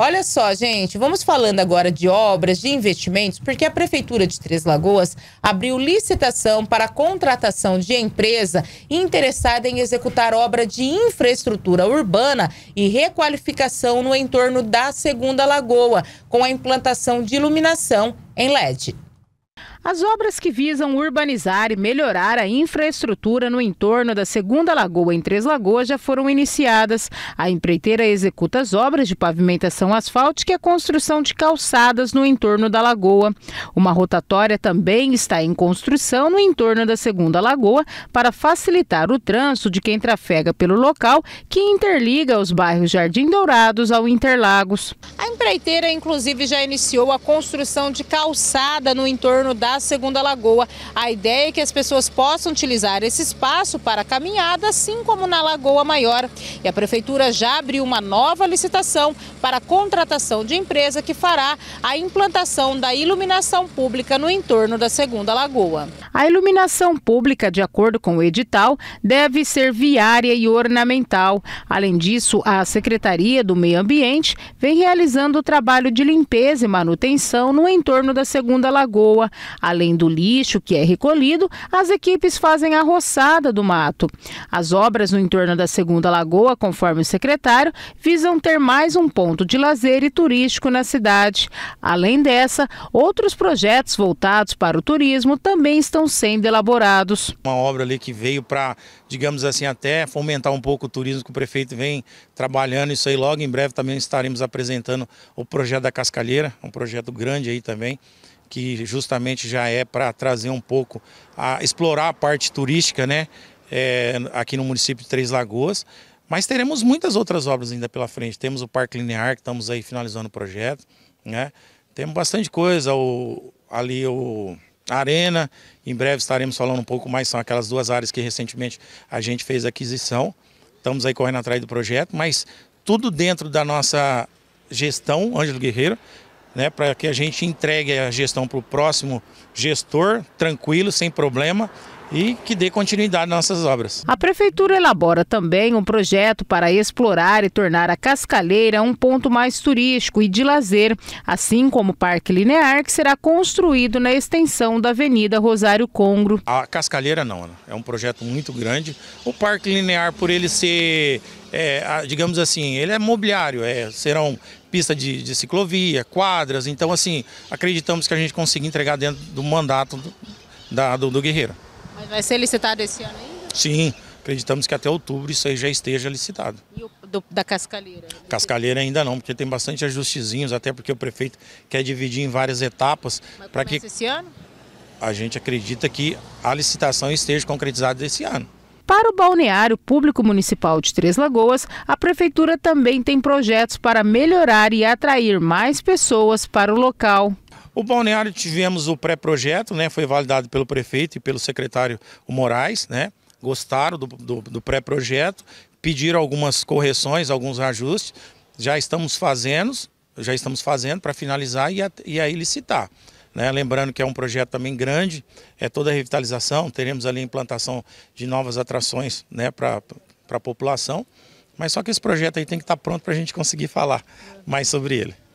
Olha só, gente, vamos falando agora de obras, de investimentos, porque a Prefeitura de Três Lagoas abriu licitação para a contratação de empresa interessada em executar obra de infraestrutura urbana e requalificação no entorno da Segunda Lagoa, com a implantação de iluminação em LED. As obras que visam urbanizar e melhorar a infraestrutura no entorno da Segunda Lagoa em Três Lagoas já foram iniciadas. A empreiteira executa as obras de pavimentação asfáltica e a construção de calçadas no entorno da lagoa. Uma rotatória também está em construção no entorno da Segunda Lagoa para facilitar o trânsito de quem trafega pelo local que interliga os bairros Jardim Dourados ao Interlagos. A empreiteira, inclusive, já iniciou a construção de calçada no entorno da da Segunda Lagoa. A ideia é que as pessoas possam utilizar esse espaço para caminhada, assim como na Lagoa Maior. E a Prefeitura já abriu uma nova licitação para a contratação de empresa que fará a implantação da iluminação pública no entorno da Segunda Lagoa. A iluminação pública, de acordo com o edital, deve ser viária e ornamental. Além disso, a Secretaria do Meio Ambiente vem realizando o trabalho de limpeza e manutenção no entorno da Segunda Lagoa. Além do lixo que é recolhido, as equipes fazem a roçada do mato. As obras no entorno da Segunda Lagoa Lagoa, conforme o secretário, visam ter mais um ponto de lazer e turístico na cidade. Além dessa, outros projetos voltados para o turismo também estão sendo elaborados. Uma obra ali que veio para, digamos assim, até fomentar um pouco o turismo que o prefeito vem trabalhando isso aí. Logo em breve também estaremos apresentando o projeto da Cascalheira, um projeto grande aí também que justamente já é para trazer um pouco, a explorar a parte turística, né? É, aqui no município de Três Lagoas mas teremos muitas outras obras ainda pela frente. Temos o Parque Linear, que estamos aí finalizando o projeto. Né? Temos bastante coisa, o, ali o a Arena, em breve estaremos falando um pouco mais, são aquelas duas áreas que recentemente a gente fez aquisição. Estamos aí correndo atrás do projeto, mas tudo dentro da nossa gestão, Ângelo Guerreiro, né, para que a gente entregue a gestão para o próximo gestor, tranquilo, sem problema, e que dê continuidade às nossas obras. A Prefeitura elabora também um projeto para explorar e tornar a Cascaleira um ponto mais turístico e de lazer, assim como o Parque Linear, que será construído na extensão da Avenida Rosário Congro. A Cascaleira não, né? é um projeto muito grande. O Parque Linear, por ele ser, é, digamos assim, ele é mobiliário, é, serão pista de, de ciclovia, quadras, então assim, acreditamos que a gente consiga entregar dentro do mandato do, da, do, do Guerreiro. Mas vai ser licitado esse ano ainda? Sim, acreditamos que até outubro isso aí já esteja licitado. E o do, da Cascalheira? Cascalheira ainda não, porque tem bastante ajustezinhos, até porque o prefeito quer dividir em várias etapas. para que esse ano? A gente acredita que a licitação esteja concretizada esse ano. Para o Balneário Público Municipal de Três Lagoas, a Prefeitura também tem projetos para melhorar e atrair mais pessoas para o local. O balneário tivemos o pré-projeto, né? Foi validado pelo prefeito e pelo secretário Moraes, né? Gostaram do, do, do pré-projeto, pediram algumas correções, alguns ajustes. Já estamos fazendo, já estamos fazendo para finalizar e, e aí licitar. Né? Lembrando que é um projeto também grande, é toda a revitalização, teremos ali a implantação de novas atrações né, para a população. Mas só que esse projeto aí tem que estar tá pronto para a gente conseguir falar mais sobre ele.